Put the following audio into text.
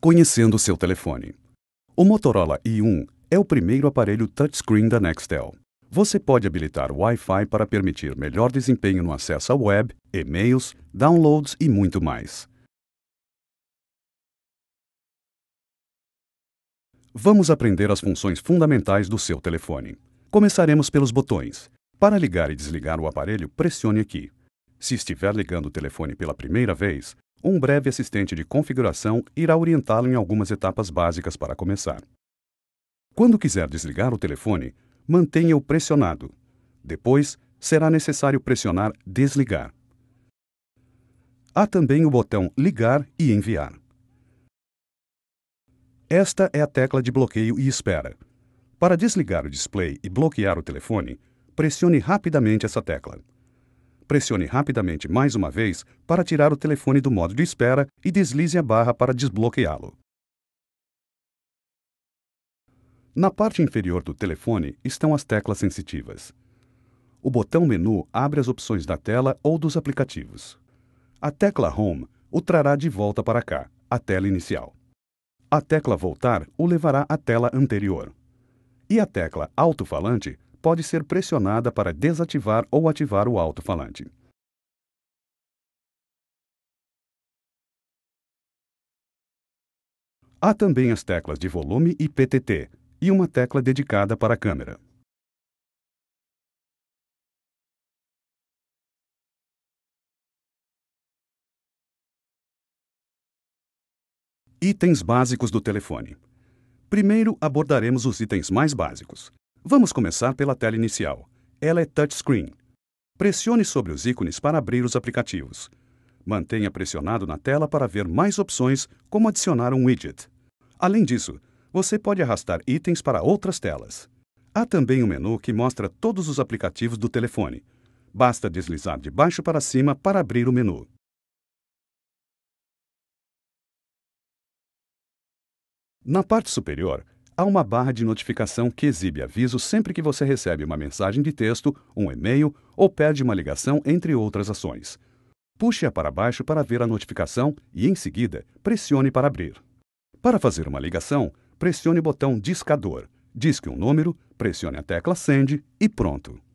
conhecendo seu telefone. O Motorola i1 é o primeiro aparelho touchscreen da Nextel. Você pode habilitar o Wi-Fi para permitir melhor desempenho no acesso à web, e-mails, downloads e muito mais. Vamos aprender as funções fundamentais do seu telefone. Começaremos pelos botões. Para ligar e desligar o aparelho, pressione aqui. Se estiver ligando o telefone pela primeira vez, um breve assistente de configuração irá orientá-lo em algumas etapas básicas para começar. Quando quiser desligar o telefone, mantenha-o pressionado. Depois, será necessário pressionar Desligar. Há também o botão Ligar e Enviar. Esta é a tecla de bloqueio e espera. Para desligar o display e bloquear o telefone, pressione rapidamente essa tecla pressione rapidamente mais uma vez para tirar o telefone do modo de espera e deslize a barra para desbloqueá-lo. Na parte inferior do telefone estão as teclas sensitivas. O botão Menu abre as opções da tela ou dos aplicativos. A tecla Home o trará de volta para cá, a tela inicial. A tecla Voltar o levará à tela anterior. E a tecla Alto-falante pode ser pressionada para desativar ou ativar o alto-falante. Há também as teclas de volume e PTT, e uma tecla dedicada para a câmera. Itens básicos do telefone. Primeiro abordaremos os itens mais básicos, Vamos começar pela tela inicial. Ela é touchscreen. Pressione sobre os ícones para abrir os aplicativos. Mantenha pressionado na tela para ver mais opções, como adicionar um widget. Além disso, você pode arrastar itens para outras telas. Há também um menu que mostra todos os aplicativos do telefone. Basta deslizar de baixo para cima para abrir o menu. Na parte superior, Há uma barra de notificação que exibe aviso sempre que você recebe uma mensagem de texto, um e-mail ou pede uma ligação, entre outras ações. Puxe-a para baixo para ver a notificação e, em seguida, pressione para abrir. Para fazer uma ligação, pressione o botão Discador. Disque um número, pressione a tecla Send e pronto.